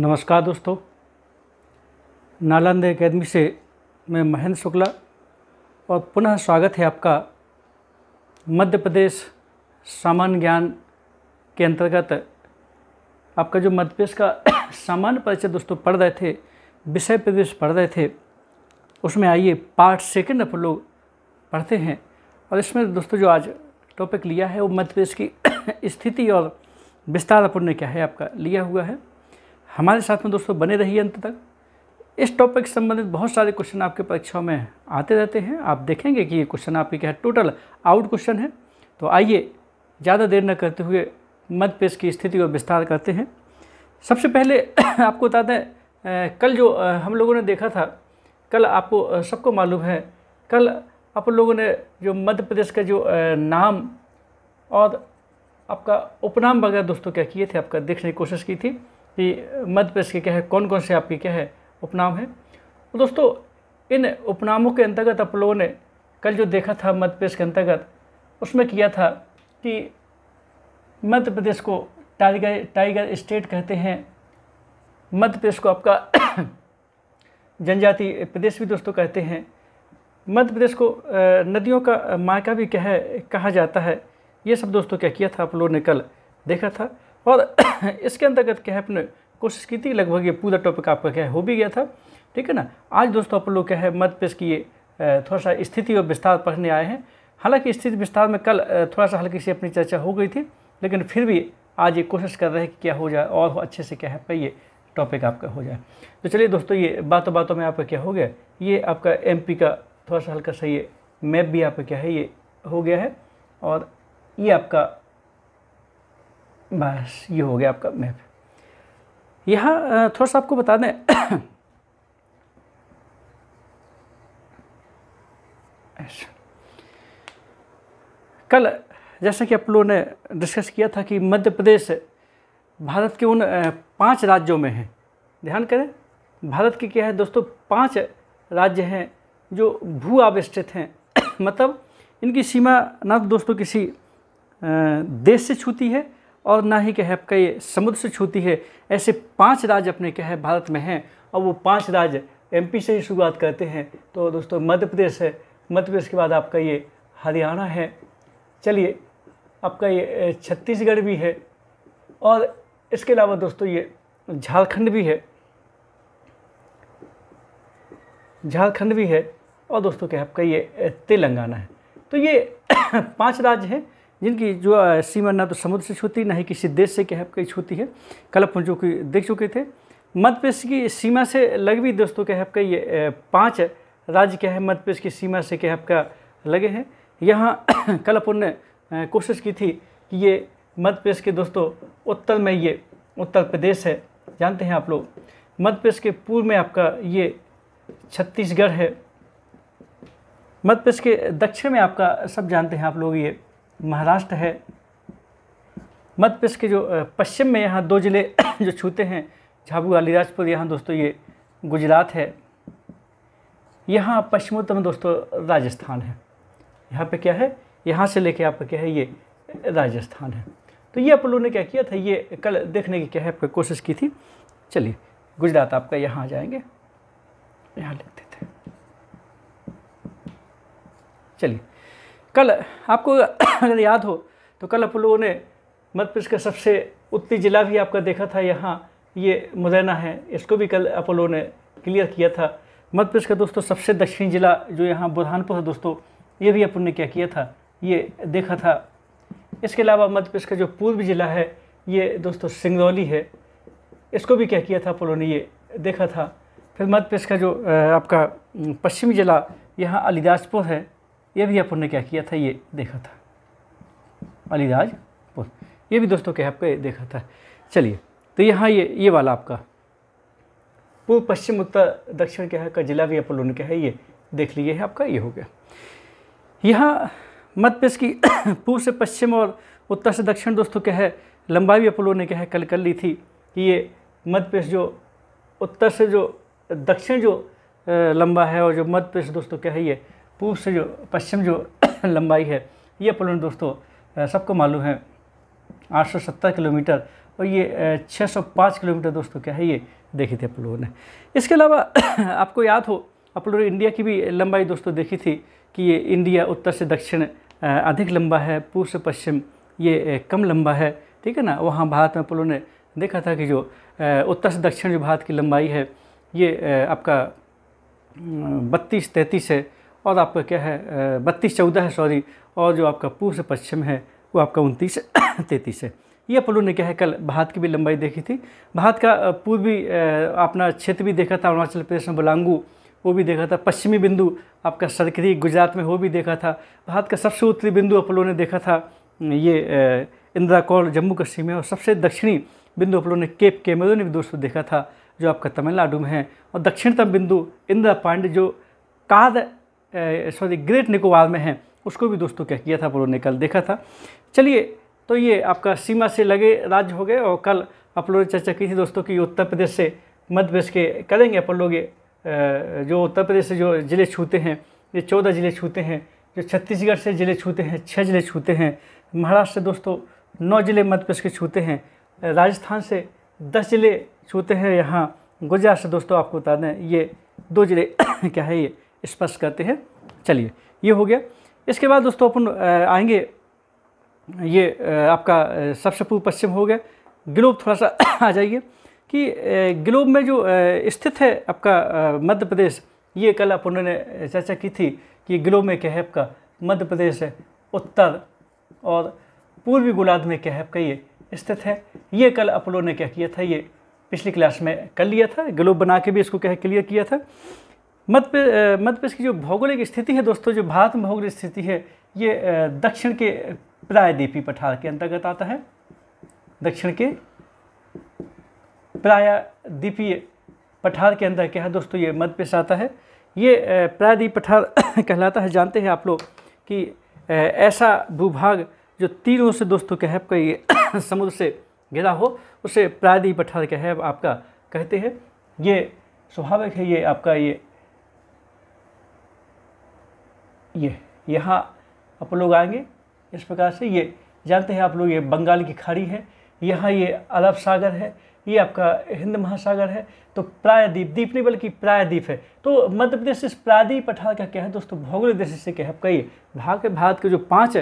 नमस्कार दोस्तों नालंदा एकेडमी से मैं महेंद्र शुक्ला और पुनः स्वागत है आपका मध्य प्रदेश सामान्य ज्ञान के अंतर्गत आपका जो मध्य प्रदेश का सामान्य परिचय दोस्तों पढ़ रहे थे विषय प्रदेश पढ़ रहे थे उसमें आइए पार्ट सेकंड अपन लोग पढ़ते हैं और इसमें दोस्तों जो आज टॉपिक लिया है वो मध्य प्रदेश की स्थिति और विस्तार अपन ने क्या है आपका लिया हुआ है हमारे साथ में दोस्तों बने रहिए अंत तक इस टॉपिक से संबंधित बहुत सारे क्वेश्चन आपके परीक्षाओं में आते रहते हैं आप देखेंगे कि ये क्वेश्चन आपके क्या है टोटल आउट क्वेश्चन है तो आइए ज़्यादा देर न करते हुए मध्य पेश की स्थिति और विस्तार करते हैं सबसे पहले आपको बता दें कल जो हम लोगों ने देखा था कल आपको सबको मालूम है कल आप लोगों ने जो मध्य प्रदेश का जो नाम और आपका उपनाम वगैरह दोस्तों क्या किए थे आपका देखने की कोशिश की थी कि मध्य प्रदेश के क्या है कौन कौन से आपके क्या है उपनाम है तो दोस्तों इन उपनामों के अंतर्गत आप लोगों ने कल जो देखा था मध्य प्रदेश के अंतर्गत उसमें किया था कि मध्य प्रदेश को टाइगर टाइगर स्टेट कहते हैं मध्य प्रदेश को आपका जनजाति प्रदेश भी दोस्तों कहते हैं मध्य प्रदेश को नदियों का माँ का भी कह कहा जाता है ये सब दोस्तों क्या किया था आप लोगों ने कल देखा था और इसके अंतर्गत क्या है अपने कोशिश की थी लगभग ये पूरा टॉपिक आपका क्या है हो भी गया था ठीक है ना आज दोस्तों आप लोग क्या है मध्य प्रदेश की थोड़ा सा स्थिति और विस्तार पढ़ने आए हैं हालांकि स्थिति विस्तार में कल थोड़ा सा हल्की सी अपनी चर्चा हो गई थी लेकिन फिर भी आज ये कोशिश कर रहे हैं कि क्या हो जाए और अच्छे से क्या है पर ये टॉपिक आपका हो जाए तो चलिए दोस्तों ये बातों बातों में आपका क्या हो गया ये आपका एम का थोड़ा सा हल्का सा ये मैप भी आपका क्या है ये हो गया है और ये आपका बस ये हो गया आपका मैप यहाँ थोड़ा सा आपको बता दें कल जैसा कि आप लोगों ने डिस्कस किया था कि मध्य प्रदेश भारत के उन पांच राज्यों में है ध्यान करें भारत के क्या है दोस्तों पांच राज्य हैं जो भू आविष्टित हैं मतलब इनकी सीमा ना तो दोस्तों किसी देश से छूती है और ना ही कहे आपका ये समुद्र से छूती है ऐसे पांच राज्य अपने क्या है भारत में हैं और वो पांच राज्य एमपी से ही शुरुआत करते हैं तो दोस्तों मध्य प्रदेश है मध्य प्रदेश के बाद आपका ये हरियाणा है चलिए आपका ये छत्तीसगढ़ भी है और इसके अलावा दोस्तों ये झारखंड भी है झारखंड भी है और दोस्तों क्या आपका ये तेलंगाना है तो ये पांच राज्य हैं जिनकी जो सीमा ना तो समुद्र से छूती ना ही किसी देश से क्या है कहीं छूती है कलप अपन जो कि देख चुके थे मध्य प्रदेश की सीमा से लग भी दोस्तों क्या आपका ये पाँच राज्य क्या है मध्य प्रदेश की सीमा से क्या आपका लगे हैं यहाँ कलपुर ने कोशिश की थी कि ये मध्य प्रदेश के दोस्तों उत्तर में ये उत्तर प्रदेश है जानते हैं आप लोग मध्य प्रदेश के पूर्व में आपका ये छत्तीसगढ़ है मध्य प्रदेश के दक्षिण में आपका सब जानते हैं आप लोग ये महाराष्ट्र है मध्य प्रदेश के जो पश्चिम में यहाँ दो ज़िले जो छूते हैं झाबुआ अलीराजपुर यहाँ दोस्तों ये गुजरात है यहाँ पश्चिमोत्तर में दोस्तों राजस्थान है यहाँ पे क्या है यहाँ से लेके आपका क्या है ये राजस्थान है तो ये आप लोगों ने क्या किया था ये कल देखने की क्या है आपकी कोशिश की थी चलिए गुजरात आपका यहाँ आ जाएंगे यहाँ लिख देते चलिए कल आपको अगर याद हो तो कल आप लोगों ने मध्य प्रदेश का सबसे उत्तरी ज़िला भी आपका देखा था यहाँ ये मुरैना है इसको भी कल आप लोगों ने क्लियर किया था मध्य प्रदेश का दोस्तों सबसे दक्षिणी ज़िला जो यहाँ बुरहानपुर है दोस्तों ये भी अपन ने क्या किया था ये देखा था इसके अलावा मध्य प्रदेश का जो पूर्वी ज़िला है ये दोस्तों सिंगरौली है इसको भी क्या किया था आप लोगों ने ये देखा था फिर मध्य प्रदेश का जो आपका पश्चिमी ज़िला यहाँ अलीदासपुर है ये भी अपन ने क्या किया था ये देखा था अलीराजपुर ये भी दोस्तों क्या आपका देखा था चलिए तो यहाँ ये ये वाला आपका पूर्व पश्चिम उत्तर दक्षिण क्या है का जिला भी अपन ने क्या है ये देख लीजिए है आपका ये हो गया यहाँ मध्य प्रदेश की पूर्व से पश्चिम और उत्तर से दक्षिण दोस्तों क्या है लंबाई भी अपन ने क्या है कल कर ली थी कि ये मध्य प्रदेश जो उत्तर से जो दक्षिण जो लंबा है और जो मध्य प्रदेश दोस्तों क्या है ये पूर्व से जो पश्चिम जो लंबाई है ये अपोलोन दोस्तों सबको मालूम है 870 किलोमीटर और ये 605 किलोमीटर दोस्तों क्या है ये देखी थी अपोलो ने इसके अलावा आपको याद हो ने इंडिया की भी लंबाई दोस्तों देखी थी कि ये इंडिया उत्तर से दक्षिण अधिक लंबा है पूर्व से पश्चिम ये कम लंबा है ठीक है ना वहाँ भारत में अपोलो ने देखा था कि जो उत्तर से दक्षिण जो भारत की लंबाई है ये आपका बत्तीस तैंतीस है और आपका क्या है बत्तीस चौदह है सॉरी और जो आपका पूर्व से पश्चिम है वो आपका उनतीस तैंतीस है ये पलू ने क्या है कल भारत की भी लंबाई देखी थी भारत का पूर्वी अपना क्षेत्र भी देखा था अरुणाचल प्रदेश में बलांगू वो भी देखा था पश्चिमी बिंदु आपका सरकरी गुजरात में वो भी देखा था भारत का सबसे उत्तरी बिंदु अपलो ने देखा था ये इंदिरा कौल जम्मू कश्मीर में और सबसे दक्षिणी बिंदु अपलो ने केप कैमरो ने भी दोस्तों देखा था जो आपका तमिलनाडु में है और दक्षिणतम बिंदु इंदिरा पांडे जो काद सॉरी ग्रेट निकोबार में हैं उसको भी दोस्तों क्या किया था अपलोड ने कल देखा था चलिए तो ये आपका सीमा से लगे राज्य हो गए और कल आप लोगों ने चर्चा की थी दोस्तों कि उत्तर प्रदेश से मध्य प्रदेश के करेंगे अपन लोग जो उत्तर प्रदेश से जो ज़िले छूते हैं ये चौदह ज़िले छूते हैं जो छत्तीसगढ़ से ज़िले छूते हैं छः ज़िले छूते हैं महाराष्ट्र से दोस्तों नौ ज़िले मध्य प्रदेश के छूते हैं राजस्थान से दस ज़िले छूते हैं यहाँ गुजरात से दोस्तों आपको बता दें ये दो ज़िले क्या है ये स्पष्ट करते हैं चलिए ये हो गया इसके बाद दोस्तों अपन आएंगे ये आपका सबसे पूर्व पश्चिम हो गया ग्लोब थोड़ा सा आ जाइए कि ग्लोब में जो स्थित है आपका मध्य प्रदेश ये कल आप उन्होंने चर्चा की थी कि ग्लोब में क्या है आपका मध्य प्रदेश है उत्तर और पूर्वी गोलार्ध में क्या है आपका ये स्थित है ये कल आप लोगों ने क्या किया था ये पिछली क्लास में कर लिया था ग्लोब बना के भी इसको क्या क्लियर किया था मध्य मध्य प्रदेश की जो भौगोलिक स्थिति है दोस्तों जो भारत में भौगोलिक स्थिति है ये दक्षिण के प्रायद्वीपी पठार के अंतर्गत आता है दक्षिण के प्रायद्वीपीय पठार के अंदर क्या है दोस्तों ये मध्य प्रदेश आता है ये प्रायद्वीप पठार कहलाता है जानते हैं आप लोग कि ऐसा भूभाग जो तीनों से दोस्तों क्या है आपका ये समुद्र से घिरा हो उसे प्रायद्वीप पठार क्या है आपका कहते हैं ये स्वाभाविक है ये आपका ये ये यहाँ आप लोग आएंगे इस प्रकार से ये जानते हैं आप लोग ये बंगाल की खाड़ी है यहाँ ये अरब सागर है ये आपका हिंद महासागर है तो प्रायद्वीप द्वीप नहीं बल्कि प्रायद्वीप है तो मध्य प्रदेश इस प्रायद्वीप पठार का क्या है दोस्तों भौगोलिक दृष्टि से क्या है आपका ये भाग भारत के जो पाँच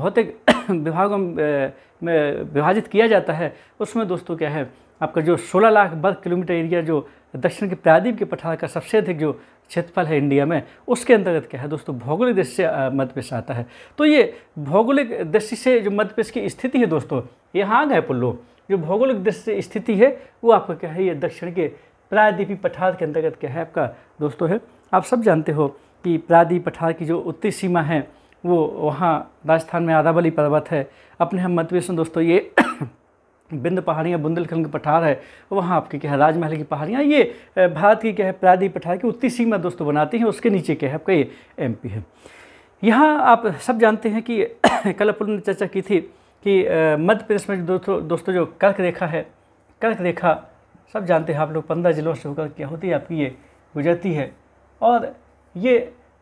भौतिक विभागों में विभाजित किया जाता है उसमें दोस्तों क्या है आपका जो 16 लाख वर्ग किलोमीटर एरिया जो दक्षिण के प्रायद्वीप के पठार का सबसे अधिक जो क्षेत्रफल है इंडिया में उसके अंतर्गत क्या है दोस्तों भौगोलिक दृष्टि से मध्यप्रदेश आता है तो ये भौगोलिक दृष्टि से जो मध्य की स्थिति है दोस्तों यहाँ आ गए पुल्लो जो भौगोलिक दृष्टि से स्थिति है वो आपका क्या है ये दक्षिण के प्रायद्वीपी पठार के अंतर्गत क्या है आपका दोस्तों है आप सब जानते हो कि प्रायद्वीप पठार की जो उत्तरी सीमा है वो वहाँ राजस्थान में आदावली पर्वत है अपने हम मध्यप्रदेश में दोस्तों ये बिंद पहाड़ियाँ बुंदेलखंड के पठार है वहाँ आपके क्या है राजमहल की पहाड़ियाँ ये भारत की क्या है प्रादी पठार की उत्तरी सीमा दोस्तों बनाती हैं उसके नीचे क्या है आपका ये एम है यहाँ आप सब जानते हैं कि कल अपन ने चर्चा की थी कि मध्य प्रदेश में दोस्तों दोस्तों जो कर्क रेखा है कर्क रेखा सब जानते हैं आप लोग पंद्रह जिलों से होकर क्या होती है आपकी ये गुजरती है और ये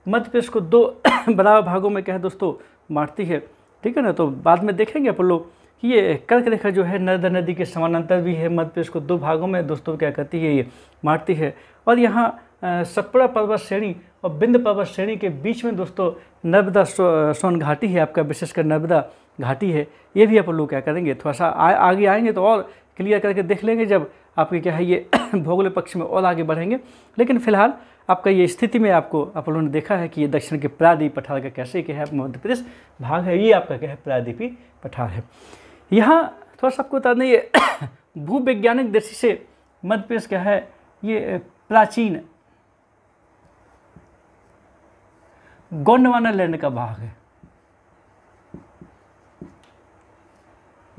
मध्य प्रदेश को दो बड़ा भागों में क्या है दोस्तों बांटती है ठीक है ना तो बाद में देखेंगे अपन लोग ये कर्क रेखा जो है नर्मदा नदी के समानांतर भी है मध्य प्रदेश को दो भागों में दोस्तों क्या कहती है ये मारती है और यहाँ सतपुड़ा पर्वत श्रेणी और बिंद पर्वत श्रेणी के बीच में दोस्तों नर्मदा सो, सोन घाटी है आपका विशेषकर नर्मदा घाटी है ये भी आप लोग क्या करेंगे थोड़ा सा आ, आगे आएंगे तो और क्लियर करके देख लेंगे जब आपके क्या है ये भौगोल पक्ष में और आगे बढ़ेंगे लेकिन फिलहाल आपका ये स्थिति में आपको आप लोगों ने देखा है कि ये दक्षिण के प्रायद्वीप पठार का कैसे क्या है मध्य प्रदेश भाग है ये आपका क्या है प्रायद्वीपी पठार है यहाँ थोड़ा सा आपको बता दें ये भूवैज्ञानिक दृष्टि से मध्य प्रदेश क्या है ये प्राचीन गोंडवाना लैंड का भाग है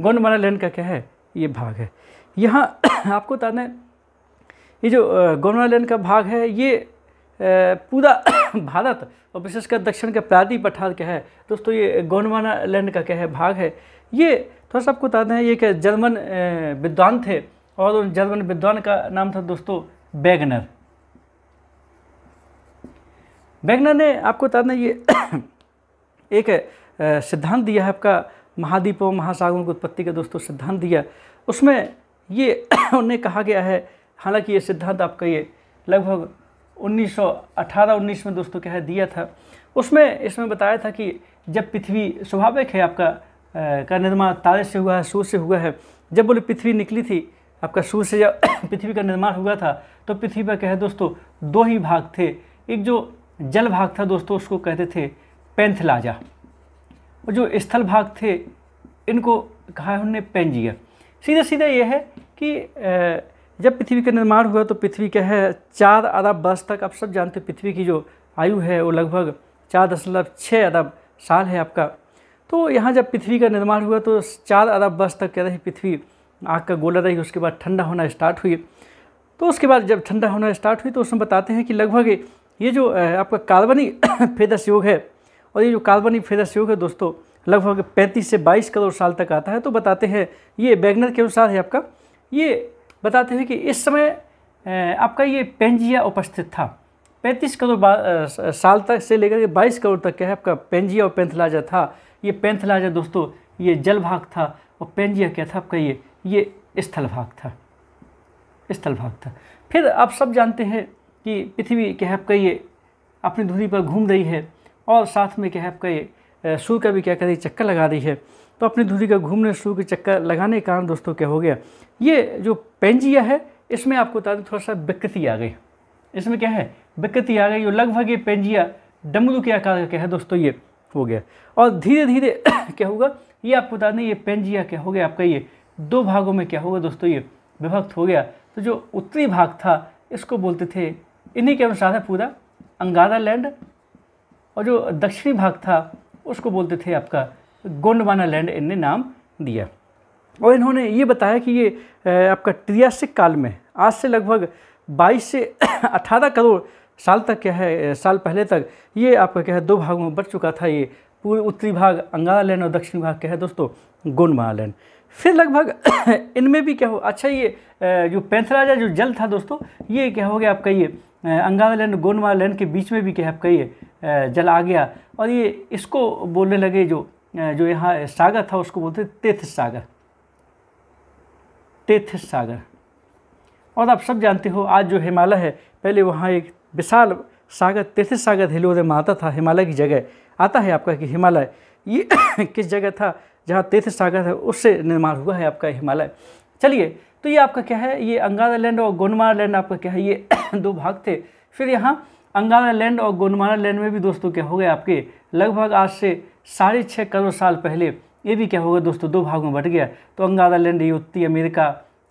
गोंडवाना लैंड का क्या है ये भाग है यहाँ आपको बता दें ये जो गोंडवाना लैंड का भाग है ये पूरा भारत और विशेषकर दक्षिण के प्रादी पठार क्या है दोस्तों ये गोंडवाना लैंड का क्या है भाग है ये थोड़ा सा आपको बता दें ये एक जर्मन विद्वान थे और उन जर्मन विद्वान का नाम था दोस्तों बैगनर बैगनर ने आपको बता दें ये एक सिद्धांत दिया है आपका महाद्वीपों महासागरों की उत्पत्ति का दोस्तों सिद्धांत दिया उसमें ये उन्हें कहा गया है हालांकि ये सिद्धांत आपका ये लगभग उन्नीस सौ में दोस्तों क्या है दिया था उसमें इसमें बताया था कि जब पृथ्वी स्वाभाविक है आपका का निर्माण तारे से हुआ है सूर्य से हुआ है जब बोले पृथ्वी निकली थी आपका सूर्य से जब पृथ्वी का निर्माण हुआ था तो पृथ्वी पर क्या है दोस्तों दो ही भाग थे एक जो जल भाग था दोस्तों उसको कहते थे पेंथलाजा और जो स्थल भाग थे इनको कहा है उन्होंने पेंजिया सीधा सीधा यह है कि जब पृथ्वी का निर्माण हुआ तो पृथ्वी क्या है चार अरब वर्ष तक आप सब जानते पृथ्वी की जो आयु है वो लगभग चार दशमलव छः अरब साल है आपका तो यहाँ जब पृथ्वी का निर्माण हुआ तो चार अरब वर्ष तक क्या रही पृथ्वी आग का गोला रही उसके बाद ठंडा होना स्टार्ट हुई तो उसके बाद जब ठंडा होना स्टार्ट हुई तो उसमें बताते हैं कि लगभग ये जो आपका कार्बनिक फेदस योग है और ये जो कार्बनिक फेदस योग है दोस्तों लगभग 35 से 22 करोड़ साल तक आता है तो बताते हैं ये बैगनर के अनुसार है आपका ये बताते हुए कि इस समय आपका ये पेंजिया उपस्थित था 35 करोड़ साल तक से लेकर के 22 करोड़ तक का है आपका पेंजिया और पेंथलाजा था ये पेंथलाजा दोस्तों ये जल भाग था और पेंजिया क्या था आपका ये ये स्थल भाग था स्थल भाग था फिर आप सब जानते हैं कि पृथ्वी क्या है आपका ये अपनी धुरी पर घूम रही है और साथ में क्या है आपका ये सूर्य का भी क्या कर रही चक्कर लगा रही है तो अपनी धुरी का घूमने शुरू के चक्कर लगाने के कारण दोस्तों क्या हो गया ये जो पेंजिया है इसमें आपको बता दें थोड़ा सा विकृति आ गई इसमें क्या है विकृति आ गई और लगभग ये पेंजिया डमरू के आकार का क्या है दोस्तों ये हो गया और धीरे धीरे क्या होगा ये आपको बता दें ये पेंजिया क्या हो गया आपका ये दो भागों में क्या होगा दोस्तों ये विभक्त हो गया तो जो उत्तरी भाग था इसको बोलते थे इन्हीं के अनुसार है पूरा अंगारा लैंड और जो दक्षिणी भाग था उसको बोलते थे आपका गोंडवाना लैंड इनने नाम दिया और इन्होंने ये बताया कि ये आपका त्रियासिक काल में आज से लगभग 22 से 18 करोड़ साल तक क्या है साल पहले तक ये आपका क्या है दो भागों में बढ़ चुका था ये पूर्व उत्तरी भाग अंगारा लैंड और दक्षिण भाग क्या है दोस्तों गोंडवाना लैंड फिर लगभग इनमें भी क्या हो अच्छा ये जो पैंथराजा जो जल था दोस्तों ये क्या हो गया आपका ये अंगारा लैंड गोंडवाना लैंड के बीच में भी क्या है आपका ये जल आ गया और ये इसको बोलने लगे जो जो यहाँ सागर था उसको बोलते तीर्थ सागर तीर्थ सागर और आप सब जानते हो आज जो हिमालय है पहले वहाँ एक विशाल सागर तीर्थ सागर हिलोदय में आता था हिमालय की जगह आता है आपका कि हिमालय ये किस जगह था जहाँ तीर्थ सागर है उससे निर्माण हुआ है आपका हिमालय चलिए तो ये आपका क्या है ये अंगारा लैंड और गोनमारा लैंड आपका क्या है ये दो भाग थे फिर यहाँ अंगारा लैंड और गोनमारा लैंड में भी दोस्तों क्या हो गए आपके लगभग आज से साढ़े छः करोड़ साल पहले ये भी क्या होगा दोस्तों दो भाग में बट गया तो अंगारा लैंड ये उत्तरी अमेरिका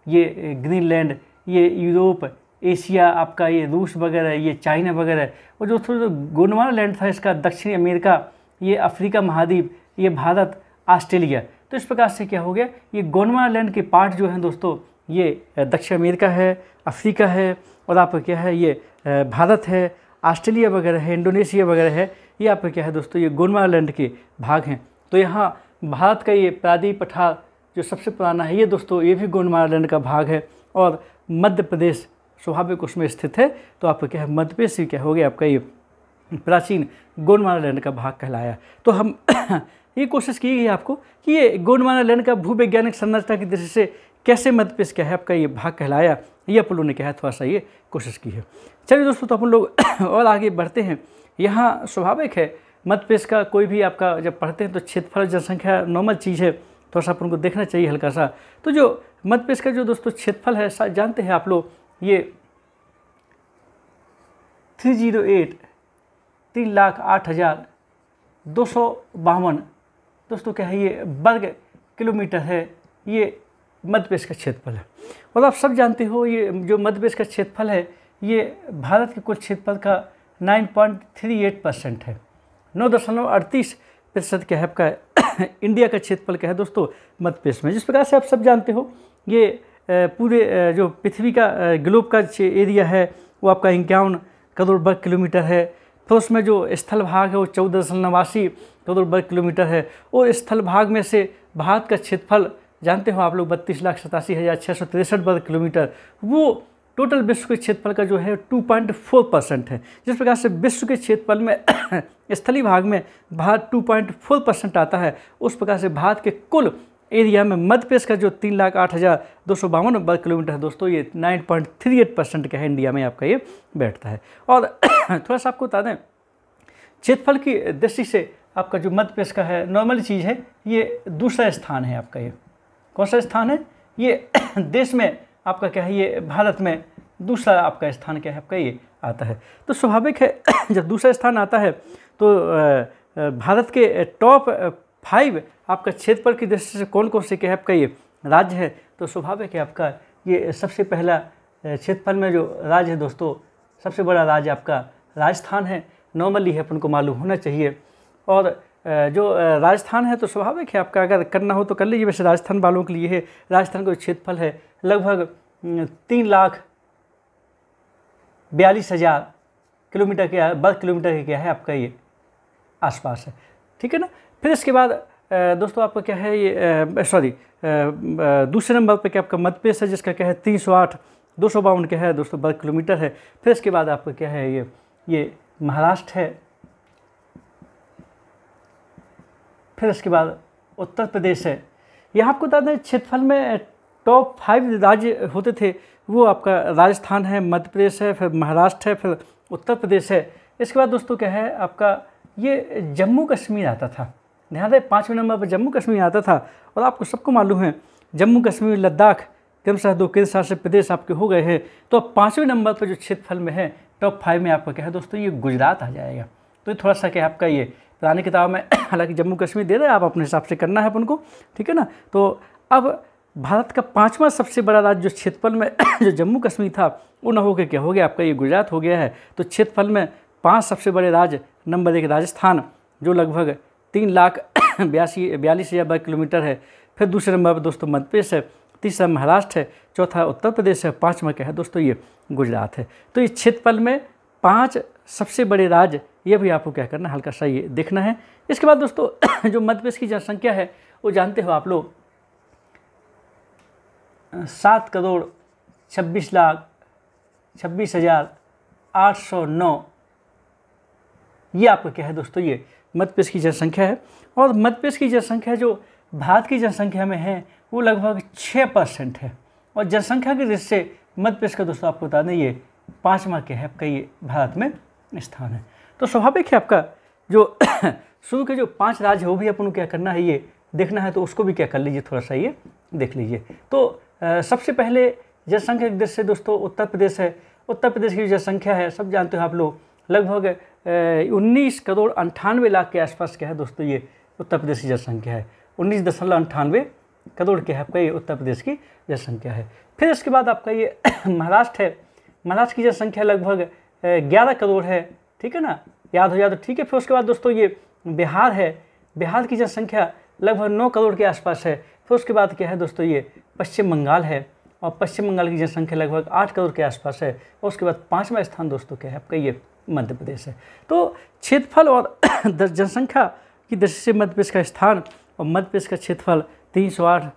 ये ग्रीनलैंड ये यूरोप एशिया आपका ये रूस वगैरह ये चाइना वगैरह और जो थोड़ा गोंडवाना लैंड था इसका दक्षिणी अमेरिका ये अफ्रीका महाद्वीप ये भारत ऑस्ट्रेलिया तो इस प्रकार से क्या हो गया ये गोंडवाना लैंड के पार्ट जो हैं दोस्तों ये दक्षिण अमेरिका है अफ्रीका है और आपका क्या है ये भारत है ऑस्ट्रेलिया वगैरह है इंडोनेशिया वगैरह है ये आपको क्या है दोस्तों ये गोंडवालैंड के भाग हैं तो यहाँ भारत का ये प्रादी पठार जो सबसे पुराना है ये दोस्तों ये भी गोंडवालैंड का भाग है और मध्य प्रदेश स्वाभाविक उसमें स्थित है तो आपको क्या है मध्य प्रदेश क्या हो गया आपका ये प्राचीन गोंडवालैंड का भाग कहलाया तो हम ये कोशिश की गई आपको कि ये लैंड का भूवैज्ञानिक संरचना की दृष्टि से कैसे मध्य प्रदेश क्या है आपका ये भाग कहलाया ये अपन लोगों ने क्या है थोड़ा सा ये कोशिश की है चलिए दोस्तों तो अपन लोग और आगे बढ़ते हैं यहाँ स्वाभाविक है मध्य प्रदेश का कोई भी आपका जब पढ़ते हैं तो क्षेत्रफल जनसंख्या नॉर्मल चीज़ है थोड़ा सा उनको देखना चाहिए हल्का सा तो जो मध्य प्रदेश का जो दोस्तों क्षेत्रफल है जानते हैं आप लोग ये थ्री जीरो एट तीन लाख आठ हज़ार दो सौ बावन दोस्तों क्या है ये वर्ग किलोमीटर है ये मध्य प्रदेश का क्षेत्रफल है और आप सब जानते हो ये जो मध्य प्रदेश का क्षेत्रफल है ये भारत के कुल क्षेत्रफल का 9.38 परसेंट है नौ दशमलव अड़तीस प्रतिशत के हैप का इंडिया का क्षेत्रफल क्या है दोस्तों मध्य प्रदेश में जिस प्रकार से आप सब जानते हो ये पूरे जो पृथ्वी का ग्लोब का एरिया है वो आपका इक्यावन करोड़ वर्ग किलोमीटर है तो उसमें जो स्थल भाग है वो चौदह दशमलव नवासी करोड़ वर्ग किलोमीटर है और स्थल भाग में से भारत का क्षेत्रफल जानते हो आप लोग बत्तीस लाख सतासी हज़ार छः सौ तिरसठ वर्ग किलोमीटर वो टोटल विश्व के क्षेत्रफल का जो है 2.4 परसेंट है जिस प्रकार से विश्व के क्षेत्रफल में स्थलीय भाग में भारत 2.4 परसेंट आता है उस प्रकार से भारत के कुल एरिया में मध्य प्रदेश का जो तीन लाख आठ हज़ार दो सौ बावन वर्ग किलोमीटर है दोस्तों ये nine point three eight percent का है इंडिया में आपका ये बैठता है और थोड़ा सा आपको बता दें क्षेत्रफल की दृष्टि से आपका जो मध्य प्रदेश का है नॉर्मल चीज़ है ये दूसरा स्थान है आपका ये कौन सा स्थान है ये देश में आपका क्या है ये भारत में दूसरा आपका स्थान क्या है आपका ये आता है तो स्वाभाविक है जब दूसरा स्थान आता है तो भारत के टॉप फाइव आपका क्षेत्रफल की दृष्टि से कौन कौन से क्या है आपका ये राज्य है तो स्वाभाविक है आपका ये सबसे पहला क्षेत्रफल में जो राज्य है दोस्तों सबसे बड़ा राज्य आपका राजस्थान है नॉर्मली है अपन को मालूम होना चाहिए और जो राजस्थान है तो स्वाभाविक है आपका अगर करना हो तो कर लीजिए वैसे राजस्थान वालों के लिए है राजस्थान का क्षेत्रफल है लगभग तीन लाख बयालीस हज़ार किलोमीटर के वर्ग किलोमीटर के क्या है आपका ये आसपास है ठीक है ना फिर इसके बाद दोस्तों आपका क्या है ये सॉरी दूसरे नंबर पर क्या आपका मतपेश है जिसका क्या है तीन सौ आठ दो सौ बावन क्या है दोस्तों वर्ग किलोमीटर है फिर इसके बाद आपका क्या है ये ये महाराष्ट्र है फिर इसके बाद उत्तर प्रदेश है यहाँ आपको बता दें क्षेत्रफल में टॉप फाइव राज्य होते थे वो आपका राजस्थान है मध्य प्रदेश है फिर महाराष्ट्र है फिर उत्तर प्रदेश है इसके बाद दोस्तों क्या है आपका ये जम्मू कश्मीर आता था ध्यान रहे पाँचवें नंबर पर जम्मू कश्मीर आता था और आपको सबको मालूम है जम्मू कश्मीर लद्दाख क्रमशः दो केंद्र शासित प्रदेश आपके हो गए हैं तो अब पाँचवें नंबर पर जो क्षेत्रफल में है टॉप फाइव में आपका क्या है दोस्तों ये गुजरात आ जाएगा तो ये थोड़ा सा क्या आपका ये पुरानी किताब में हालांकि जम्मू कश्मीर दे रहे हैं आप अपने हिसाब से करना है अपन को ठीक है ना तो अब भारत का पांचवा सबसे बड़ा राज्य जो क्षेत्रफल में जो जम्मू कश्मीर था वो न होकर क्या हो गया आपका ये गुजरात हो गया है तो क्षेत्रफल में पांच सबसे बड़े राज्य नंबर एक राजस्थान जो लगभग तीन लाख बयासी बयालीस हज़ार वर्ग किलोमीटर है फिर दूसरे नंबर पर दोस्तों मध्य प्रदेश है तीसरा महाराष्ट्र है चौथा उत्तर प्रदेश है पाँचवा क्या है दोस्तों ये गुजरात है तो इस क्षेत्रफल में पाँच सबसे बड़े राज्य ये भी आपको क्या करना हल्का सा ये देखना है इसके बाद दोस्तों जो मध्य प्रदेश की जनसंख्या है वो जानते हो आप लोग सात करोड़ छब्बीस लाख छब्बीस हज़ार आठ सौ नौ ये आपका क्या है दोस्तों ये मध्यप्रदेश की जनसंख्या है और मध्यप्रदेश की जनसंख्या जो भारत की जनसंख्या में है वो लगभग छः परसेंट है और जनसंख्या के दृष्टि से मध्यप्रदेश का दोस्तों आपको बता दें ये पाँचवा क्या है आपका ये भारत में स्थान है तो स्वाभाविक है आपका जो शुरू के जो पांच राज्य हो वो भी अपन को क्या करना है ये देखना है तो उसको भी क्या कर लीजिए थोड़ा सा ये देख लीजिए तो सबसे पहले जनसंख्या की दृष्टि से दोस्तों उत्तर प्रदेश है उत्तर प्रदेश की जनसंख्या है सब जानते हो आप लोग लगभग उन्नीस करोड़ अंठानवे लाख के आसपास क्या है दोस्तों ये उत्तर प्रदेश की जनसंख्या है उन्नीस दशमलव अंठानवे करोड़ क्या है आपका ये उत्तर प्रदेश की जनसंख्या है फिर इसके बाद आपका ये महाराष्ट्र है महाराष्ट्र की जनसंख्या लगभग ग्यारह करोड़ है ठीक है ना याद हो जाए तो ठीक है फिर उसके बाद दोस्तों ये बिहार है बिहार की जनसंख्या लगभग नौ करोड़ के आसपास है तो उसके बाद क्या है दोस्तों ये पश्चिम बंगाल है और पश्चिम बंगाल की जनसंख्या लगभग आठ करोड़ के आसपास है और उसके बाद पाँचवा स्थान दोस्तों क्या है आपका ये मध्य प्रदेश है तो क्षेत्रफल और जनसंख्या की दृष्टि से मध्य प्रदेश का स्थान और मध्य प्रदेश का क्षेत्रफल तीन सौ आठ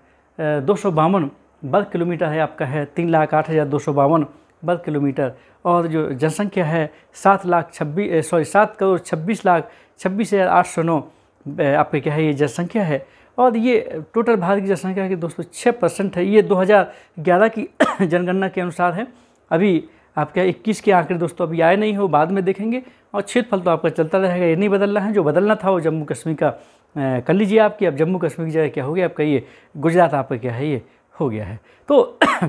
दो सौ बावन वर्ग किलोमीटर है आपका है तीन लाख आठ हज़ार दो सौ बावन वर्ग किलोमीटर और जो जनसंख्या है सात लाख छब्बीस सॉरी सात करोड़ छब्बीस लाख छब्बीस हज़ार आठ सौ नौ आपके क्या है ये जनसंख्या है और ये टोटल भारत की जनसंख्या की दोस्तों छः परसेंट है ये 2011 की जनगणना के अनुसार है अभी आपका 21 के आंकड़े दोस्तों अभी आए नहीं हो बाद में देखेंगे और क्षेत्रफल तो आपका चलता रहेगा ये नहीं बदलना है जो बदलना था वो जम्मू कश्मीर का कर लीजिए आपकी अब जम्मू कश्मीर की जगह क्या हो गया आपका ये गुजरात आपका क्या है ये हो गया है तो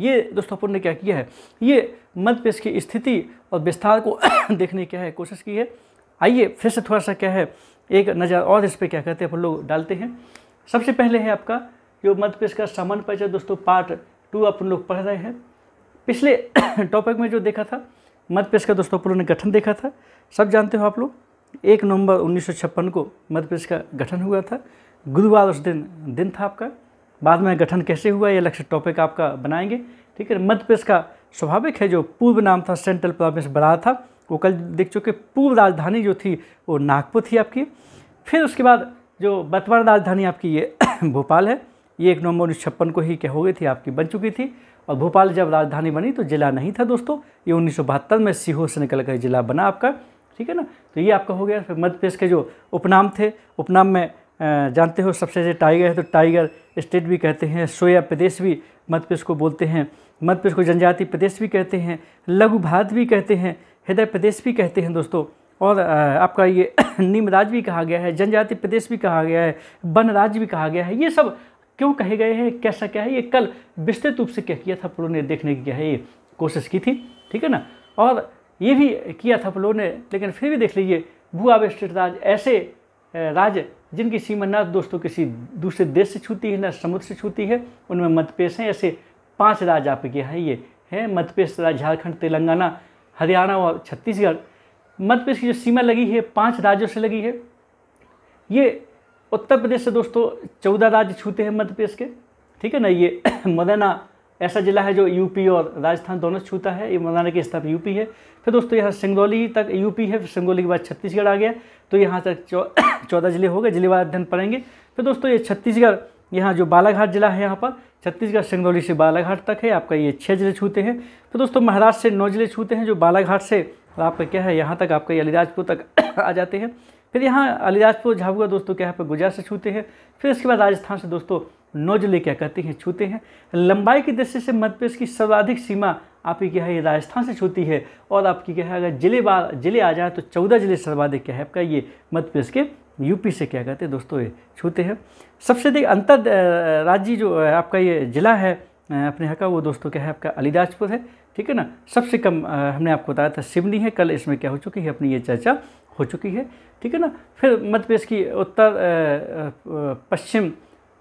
ये दोस्तों अपन ने क्या किया है ये मध्य प्रदेश की स्थिति और विस्तार को देखने क्या है कोशिश की है आइए फिर से थोड़ा सा क्या है एक नज़र और इस पर क्या कहते हैं अपन लोग डालते हैं सबसे पहले है आपका जो मध्य प्रदेश का सामान्य परिचय दोस्तों पार्ट टू अपन लोग पढ़ रहे हैं पिछले टॉपिक में जो देखा था मध्य प्रदेश का दोस्तों अपन ने गठन देखा था सब जानते हो आप लोग एक नवंबर उन्नीस को मध्य प्रदेश का गठन हुआ था गुरुवार उस दिन दिन था आपका बाद में गठन कैसे हुआ ये लक्ष्य टॉपिक आपका बनाएंगे ठीक है मध्य प्रदेश का स्वाभाविक है जो पूर्व नाम था सेंट्रल प्रोविंस बड़ा था वो कल देख चुके पूर्व राजधानी जो थी वो नागपुर थी आपकी फिर उसके बाद जो वर्तमान राजधानी आपकी ये भोपाल है ये एक नवंबर उन्नीस छप्पन को ही क्या हो गई थी आपकी बन चुकी थी और भोपाल जब राजधानी बनी तो ज़िला नहीं था दोस्तों ये उन्नीस में सीहोर से निकल कर ज़िला बना आपका ठीक है ना तो ये आपका हो गया फिर मध्य प्रदेश के जो उपनाम थे उपनाम में जानते हो सबसे ज़्यादा टाइगर है तो टाइगर स्टेट भी कहते हैं सोया प्रदेश भी मध्य प्रदेश को बोलते हैं मध्य प्रदेश को जनजाति प्रदेश भी कहते हैं लघु भारत भी कहते हैं हृदय प्रदेश भी कहते हैं दोस्तों और आपका ये निमराज भी कहा गया है जनजाति प्रदेश भी कहा गया है वनराज भी कहा गया है ये सब क्यों कहे गए हैं कैसा क्या है ये कल विस्तृत रूप से क्या किया था पुलों ने देखने की क्या है ये कोशिश की थी ठीक है ना और ये भी किया था पुलों ने लेकिन फिर भी देख लीजिए भू आवेष्टित राज ऐसे राज्य जिनकी सीमा न दोस्तों किसी दूसरे देश से छूती है न समुद्र से छूती है उनमें मतपेश हैं ऐसे पाँच राज्य आपके है ये हैं मध्यप्रेश राज झारखंड तेलंगाना हरियाणा और छत्तीसगढ़ मध्य प्रदेश की जो सीमा लगी है पाँच राज्यों से लगी है ये उत्तर प्रदेश से दोस्तों चौदह राज्य छूते हैं मध्य प्रदेश के ठीक है ना ये मुरैना ऐसा जिला है जो यूपी और राजस्थान दोनों छूता है ये मुरैना के स्थाप यूपी है फिर दोस्तों यहाँ सिंगरौली तक यूपी है फिर सिंगरौली के बाद छत्तीसगढ़ आ गया तो यहाँ तक चौदह जिले हो गए जिलेवार अध्ययन पढ़ेंगे फिर दोस्तों ये छत्तीसगढ़ यहाँ जो बालाघाट जिला है यहाँ पर छत्तीसगढ़ सिंगरौली से बालाघाट तक है आपका ये छः जिले छूते हैं तो दोस्तों महाराष्ट्र से नौ जिले छूते हैं जो बालाघाट से आपका क्या है यहाँ तक आपका अलीराजपुर तक आ जाते हैं फिर यहाँ अलीराजपुर झाबुआ दोस्तों क्या है गुजरात से छूते हैं फिर इसके बाद राजस्थान से दोस्तों नौ जिले क्या कहते हैं छूते हैं लंबाई की दृष्टि से मध्य प्रदेश की सर्वाधिक सीमा आपकी क्या है ये राजस्थान से छूती है और आपकी क्या है अगर जिले बार जिले आ जाए तो चौदह जिले सर्वाधिक क्या है आपका ये मध्य प्रदेश के यूपी से क्या कहते हैं दोस्तों ये छूते हैं सबसे अधिक अंतर राज्य जो आपका ये ज़िला है अपने यहाँ का वो दोस्तों क्या है आपका अलीराजपुर है ठीक है ना सबसे कम हमने आपको बताया था सिवनी है कल इसमें क्या हो चुकी है अपनी ये चर्चा हो चुकी है ठीक है ना फिर मध्य प्रदेश की उत्तर पश्चिम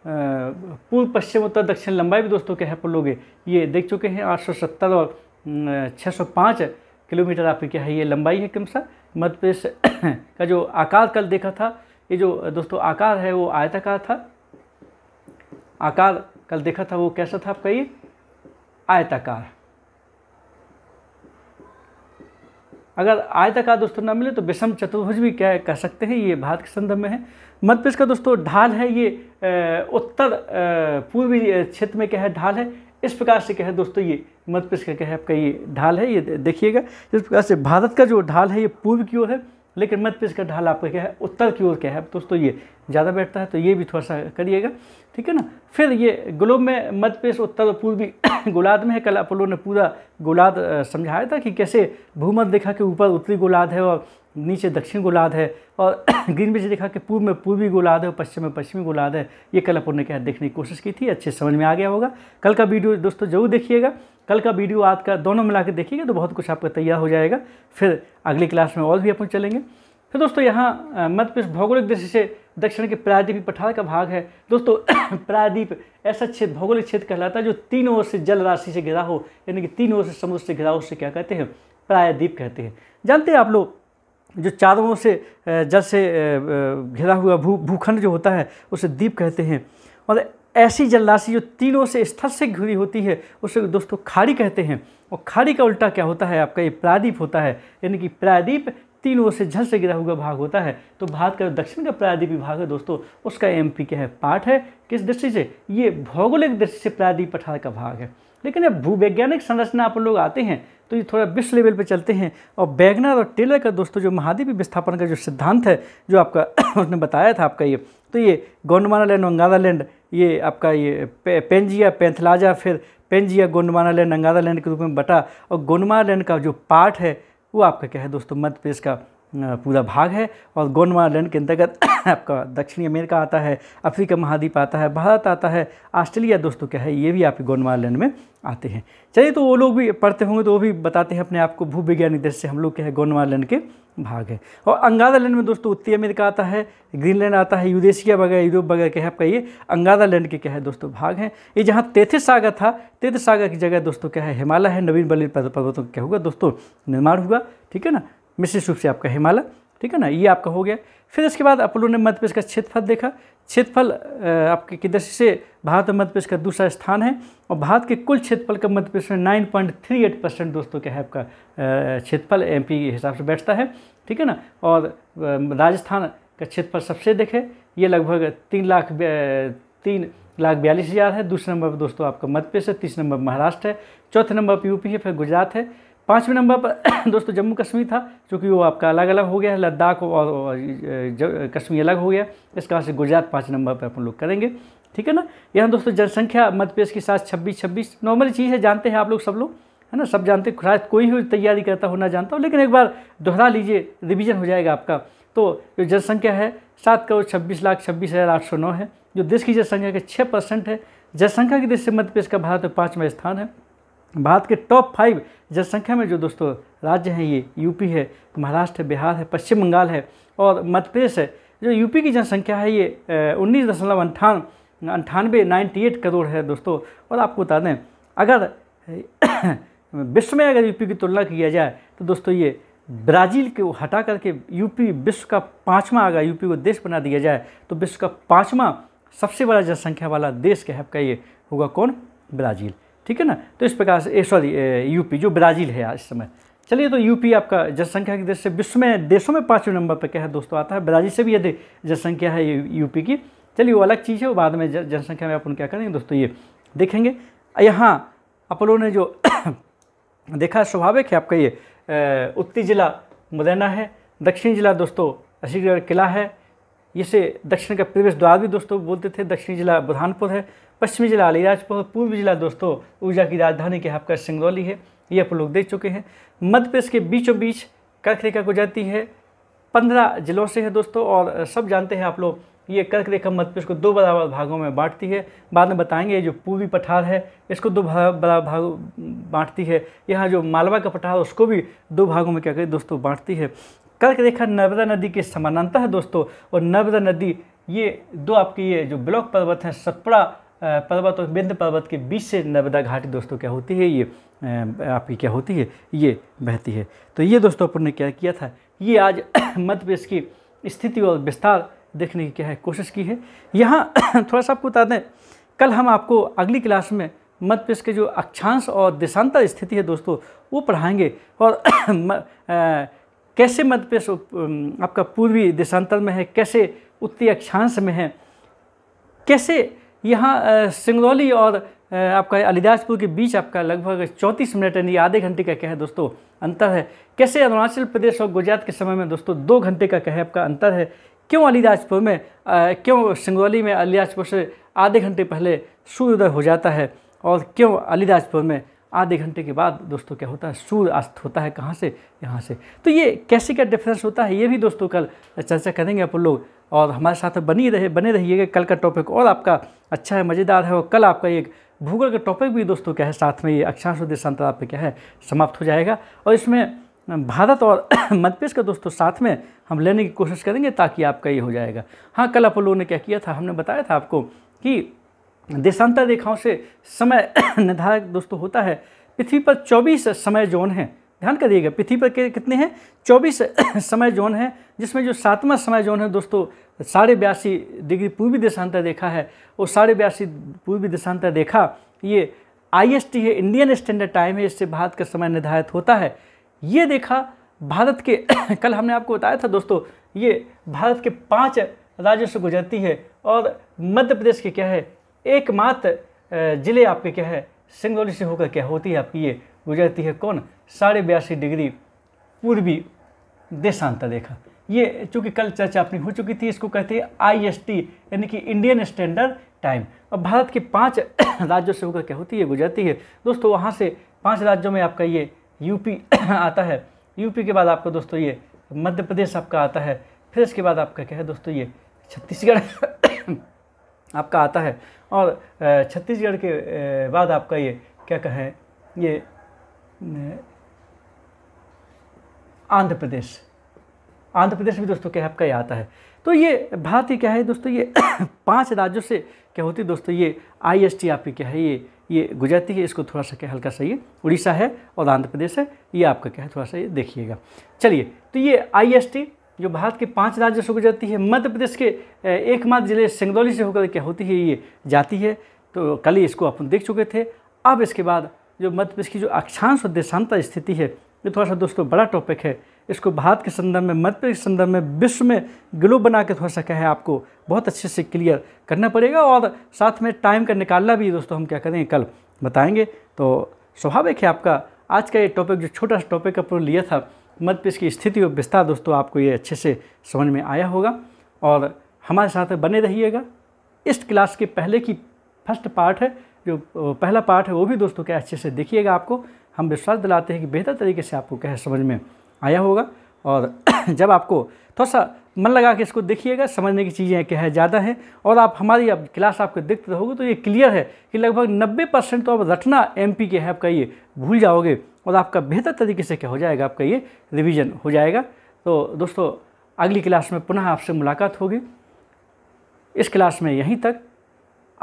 पूर्व पश्चिम उत्तर दक्षिण लंबाई भी दोस्तों क्या है पर लोग ये देख चुके हैं आठ और छः किलोमीटर आपकी क्या है ये लंबाई है सा मध्य प्रदेश का जो आकार कल देखा था ये जो दोस्तों आकार है वो आयताकार था आकार कल देखा था वो कैसा था आपका ये आयताकार अगर आयताकार दोस्तों ना मिले तो विषम चतुर्भुज भी क्या कह सकते हैं ये भारत के संदर्भ में है मध्य प्रदेश का दोस्तों ढाल है ये उत्तर पूर्वी क्षेत्र में क्या है ढाल है इस प्रकार से क्या है दोस्तों ये मध्य प्रदेश का क्या है आपका ये ढाल है ये देखिएगा इस प्रकार से भारत का जो ढाल है ये पूर्व की ओर है लेकिन मध्य प्रदेश का ढाल आपका क्या है उत्तर की ओर क्या है दोस्तों ये ज़्यादा बैठता है तो ये भी थोड़ा सा करिएगा ठीक है ना फिर ये ग्लोब में मध्य प्रदेश उत्तर और पूर्वी गोलाद में है कल आप लोगों ने पूरा गोलाद समझाया था कि कैसे भूमध देखा कि ऊपर उत्तरी गोलाद है और नीचे दक्षिण गोलाद है और ग्रीनविच देखा कि पूर्व में पूर्वी गोलाद है और पश्चिम में पश्चिमी गोलाद है ये कल अपन ने क्या देखने की कोशिश की थी अच्छे समझ में आ गया होगा कल का वीडियो दोस्तों जरूर देखिएगा कल का वीडियो आज का दोनों मिला के देखिएगा तो बहुत कुछ आपका तैयार हो जाएगा फिर अगली क्लास में और भी अपन चलेंगे फिर दोस्तों यहाँ मध्य प्रदेश भौगोलिक दृष्टि से दक्षिण के प्रायद्वीप पठार का भाग है दोस्तों प्रायद्वीप ऐसा क्षेत्र भौगोलिक क्षेत्र कहलाता है जो तीन ओर से जल राशि से घिरा हो यानी कि तीन ओर से समुद्र से घिरा हो उसे क्या कहते हैं प्रायद्वीप कहते हैं जानते हैं आप लोग जो चारों ओर से जल से घिरा हुआ भू भूखंड जो होता है उसे द्वीप कहते हैं और मतलब ऐसी जलराशि जो तीनों से स्थल से घिरी होती है उसे दोस्तों खाड़ी कहते हैं और खाड़ी का उल्टा क्या होता है आपका ये प्रादीप होता है यानी कि प्रादीप तीनों से जल से गिरा हुआ भाग होता है तो भारत का दक्षिण का प्रायद्वीपी भाग है दोस्तों उसका एम पी क्या है पाठ है किस दृष्टि से ये भौगोलिक दृष्टि से प्रायद्वीप पठार का भाग है लेकिन जब भूवैज्ञानिक संरचना आप लोग आते हैं तो ये थोड़ा विश्व लेवल पे चलते हैं और बैगनर और टेलर का दोस्तों जो महाद्वीप विस्थापन का जो सिद्धांत है जो आपका उसने बताया था आपका ये तो ये गोंडवाना लैंड नंगादा लैंड ये आपका ये पे, पेंजिया पेंथलाजा फिर पेंजिया गोंडवाना लैंड नंगादा लैंड के रूप में बटा और गोंडवाना लैंड का जो पार्ट है वो आपका क्या है दोस्तों मध्य प्रदेश का पूरा भाग है और लैंड के अंतर्गत आपका दक्षिणी अमेरिका आता है अफ्रीका महाद्वीप आता है भारत आता है ऑस्ट्रेलिया दोस्तों क्या है ये भी आपके लैंड में आते हैं चलिए तो वो लोग भी पढ़ते होंगे तो वो भी बताते हैं अपने आप को वैज्ञानिक दृष्टि से हम लोग क्या है लैंड के भाग है और अंगारा लैंड में दोस्तों उत्तरी अमेरिका आता है ग्रीनलैंड आता है यूरेशिया वगैरह यूरोप वगैरह क्या है आपका ये अंगारा लैंड के क्या है दोस्तों भाग हैं ये जहाँ तेथिस सागर था तेथिस सागर की जगह दोस्तों क्या है हिमालय है नवीन बलिन पर्वतों का क्या होगा दोस्तों निर्माण हुआ ठीक है ना विशेष रूप से आपका हिमालय ठीक है ना ये आपका हो गया फिर इसके बाद आप लोगों ने मध्य प्रदेश का क्षेत्रफल देखा क्षेत्रफल आपके की दृष्टि से भारत और मध्य प्रदेश का दूसरा स्थान है और भारत के कुल क्षेत्रफल का मध्य प्रदेश में nine point three eight percent दोस्तों क्या है आपका क्षेत्रफल एम पी के हिसाब से बैठता है ठीक है ना और राजस्थान का क्षेत्रफल सबसे देखे ये लगभग तीन लाख तीन लाख बयालीस हज़ार है दूसरे नंबर पर दोस्तों आपका मध्य प्रदेश है तीसरे नंबर महाराष्ट्र है चौथे नंबर पर यूपी है फिर गुजरात है पाँचवें नंबर पर दोस्तों जम्मू कश्मीर था क्योंकि वो आपका अलग अलग हो गया है लद्दाख और, कश्मीर अलग हो गया इस कारण से गुजरात पाँच नंबर पर अपन लोग करेंगे ठीक है ना यहाँ दोस्तों जनसंख्या मध्य प्रदेश के साथ छब्बीस छब्बीस नॉर्मल चीज़ है जानते हैं आप लोग सब लोग है ना सब जानते हैं कोई भी तैयारी करता हो ना जानता हो लेकिन एक बार दोहरा लीजिए रिविजन हो जाएगा आपका तो जो जनसंख्या है सात करोड़ छब्बीस लाख छब्बीस हज़ार आठ सौ नौ है जो देश की जनसंख्या के छः परसेंट है जनसंख्या की दृष्टि से मध्य प्रदेश का भारत में पाँचवा स्थान है भारत के टॉप फाइव जनसंख्या में जो दोस्तों राज्य हैं ये यूपी है महाराष्ट्र है बिहार है पश्चिम बंगाल है और मध्य प्रदेश है जो यूपी की जनसंख्या है ये उन्नीस दशमलव अंठान अंठानवे नाइन्टी एट करोड़ है दोस्तों और आपको बता दें अगर विश्व में अगर यूपी की तुलना किया जाए तो दोस्तों ये ब्राज़ील को हटा करके यूपी विश्व का पाँचवा अगर यूपी को देश बना दिया जाए तो विश्व का पाँचवा सबसे बड़ा जनसंख्या वाला देश क्या है आपका ये होगा कौन ब्राज़ील ठीक है ना तो इस प्रकार से सॉरी यूपी जो ब्राज़ील है इस समय चलिए तो यूपी आपका जनसंख्या की दृष्टि से विश्व में देशों में पाँचवें नंबर पर क्या है दोस्तों आता है ब्राज़ील से भी यदि जनसंख्या है यूपी की चलिए वो अलग चीज़ है वो बाद में जनसंख्या में अपन क्या करेंगे दोस्तों ये देखेंगे यहाँ आप ने जो देखा स्वाभाविक है आपका ये उत्तरी जिला मुरैना है दक्षिण जिला दोस्तों अशीगढ़ किला है जिसे दक्षिण का प्रवेश द्वार भी दोस्तों बोलते थे दक्षिणी जिला बुरहानपुर है पश्चिमी जिला अलीराजपुर पूर्वी जिला दोस्तों ऊर्जा की राजधानी के आपका सिंगरौली है ये आप लोग देख चुके हैं मध्य प्रदेश के बीचों बीच कर्क रेखा गुजरती है पंद्रह जिलों से है दोस्तों और सब जानते हैं आप लोग ये कर्क रेखा मध्य प्रदेश को दो बराबर भागों में बांटती है बाद में बताएंगे जो पूर्वी पठार है इसको दो बराबर भाग बांटती है यहाँ जो मालवा का पठार उसको भी दो भागों में क्या करें दोस्तों बांटती है कर्क रेखा नर्मदा नदी के समानांतर है दोस्तों और नर्मदा नदी ये दो आपके ये जो ब्लॉक पर्वत हैं सतपुड़ा पर्वत और बिंद पर्वत के बीच से नर्मदा घाटी दोस्तों क्या होती है ये आपकी क्या होती है ये बहती है तो ये दोस्तों अपन ने क्या किया था ये आज मध्य प्रदेश की स्थिति और विस्तार देखने की क्या है कोशिश की है यहाँ थोड़ा सा आपको बता दें कल हम आपको अगली क्लास में मध्य प्रदेश के जो अक्षांश और देशांतर स्थिति है दोस्तों वो पढ़ाएंगे और कैसे मध्य प्रदेश आपका पूर्वी देशांतर में है कैसे उत्तरी अक्षांश में है कैसे यहाँ सिंगरौली और आपका अलीदासपुर के बीच आपका लगभग चौंतीस मिनट यानी आधे घंटे का क्या है दोस्तों अंतर है कैसे अरुणाचल प्रदेश और गुजरात के समय में दोस्तों दो घंटे का क्या है आपका अंतर है क्यों अलीदासपुर में आ, क्यों सिंगरौली में अलीदासपुर से आधे घंटे पहले सूर्योदय हो जाता है और क्यों अलीदासपुर में आधे घंटे के बाद दोस्तों क्या होता है सूर्य अस्त होता है कहाँ से यहाँ से तो ये कैसे क्या डिफरेंस होता है ये भी दोस्तों कल चर्चा करेंगे अपन लोग और हमारे साथ बनी रहे बने रहिएगा कल का टॉपिक और आपका अच्छा है मज़ेदार है और कल आपका एक भूगोल का टॉपिक भी दोस्तों क्या है साथ में ये अक्षांश देशांतर आप क्या है समाप्त हो जाएगा और इसमें भारत और मध्यप्रदेश का दोस्तों साथ में हम लेने की कोशिश करेंगे ताकि आपका ये हो जाएगा हाँ कल आप लोगों ने क्या किया था हमने बताया था आपको कि देशांतर रेखाओं से समय निर्धारक दोस्तों होता है पृथ्वी पर 24 समय जोन है ध्यान करिएगा पृथ्वी पर कितने हैं 24 समय जोन है जिसमें जो सातवां समय जोन है दोस्तों साढ़े बयासी डिग्री पूर्वी देशांतर देखा है और साढ़े बयासी पूर्वी देशांतर देखा ये आईएसटी है इंडियन स्टैंडर्ड टाइम है इससे भारत का समय निर्धारित होता है ये देखा भारत के कल हमने आपको बताया था दोस्तों ये भारत के पाँच राज्यों से गुजरती है और मध्य प्रदेश के क्या है एकमात्र ज़िले आपके क्या है सिंगरौली से होकर क्या होती है आपकी ये गुजरती है कौन साढ़े बयासी डिग्री पूर्वी देशांतर देखा ये चूँकि कल चर्चा अपनी हो चुकी थी इसको कहते हैं आईएसटी यानी कि इंडियन स्टैंडर्ड टाइम अब भारत के पांच राज्यों से होकर क्या होती है गुजरती है दोस्तों वहाँ से पांच राज्यों में आपका ये यूपी आता है यूपी के बाद आपका दोस्तों ये मध्य प्रदेश आपका आता है फिर इसके बाद आपका क्या है दोस्तों ये छत्तीसगढ़ आपका आता है और छत्तीसगढ़ के बाद आपका ये क्या कहें ये आंध्र प्रदेश आंध्र प्रदेश में दोस्तों क्या है आपका ये आता है तो ये भारत ही क्या है दोस्तों ये पांच राज्यों से क्या होती है दोस्तों ये आई एस टी आपकी क्या है ये ये गुजराती है इसको थोड़ा सा क्या हल्का सा ये उड़ीसा है और आंध्र प्रदेश है ये आपका क्या है थोड़ा सा ये देखिएगा चलिए तो ये आई एस टी जो भारत के पांच राज्यों से गुजरती है मध्य प्रदेश के एकमात्र ज़िले सिंगरौली से होकर क्या होती है ये जाती है तो कल ही इसको अपन देख चुके थे अब इसके बाद जो मध्य प्रदेश की जो अक्षांश और देशांतर स्थिति है ये थोड़ा सा दोस्तों बड़ा टॉपिक है इसको भारत के संदर्भ में मध्य प्रदेश के संदर्भ में विश्व में ग्लोब बना के थोड़ा सा क्या है आपको बहुत अच्छे से क्लियर करना पड़ेगा और साथ में टाइम का निकालना भी दोस्तों हम क्या करेंगे कल बताएंगे तो स्वाभाविक है आपका आज का ये टॉपिक जो छोटा सा टॉपिक अपन लिया था मध्यप्रदेश की स्थिति और विस्तार दोस्तों आपको ये अच्छे से समझ में आया होगा और हमारे साथ बने रहिएगा इस क्लास के पहले की फर्स्ट पार्ट है जो पहला पार्ट है वो भी दोस्तों क्या अच्छे से देखिएगा आपको हम विश्वास दिलाते हैं कि बेहतर तरीके से आपको क्या समझ में आया होगा और जब आपको थोड़ा सा मन लगा के इसको देखिएगा समझने की चीज़ें क्या है ज़्यादा हैं और आप हमारी अब क्लास आपको देखते रहोगे तो ये क्लियर है कि लगभग 90 परसेंट तो अब रटना एम पी के है आपका ये भूल जाओगे और आपका बेहतर तरीके से क्या हो जाएगा आपका ये रिविजन हो जाएगा तो दोस्तों अगली क्लास में पुनः आपसे मुलाकात होगी इस क्लास में यहीं तक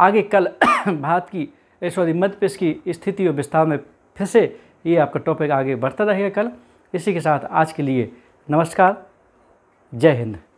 आगे कल भारत की सॉरी मध्य प्रदेश की स्थिति और विस्तार में फिर से ये आपका टॉपिक आगे बढ़ता रहेगा कल इसी के साथ आज के लिए नमस्कार जय हिंद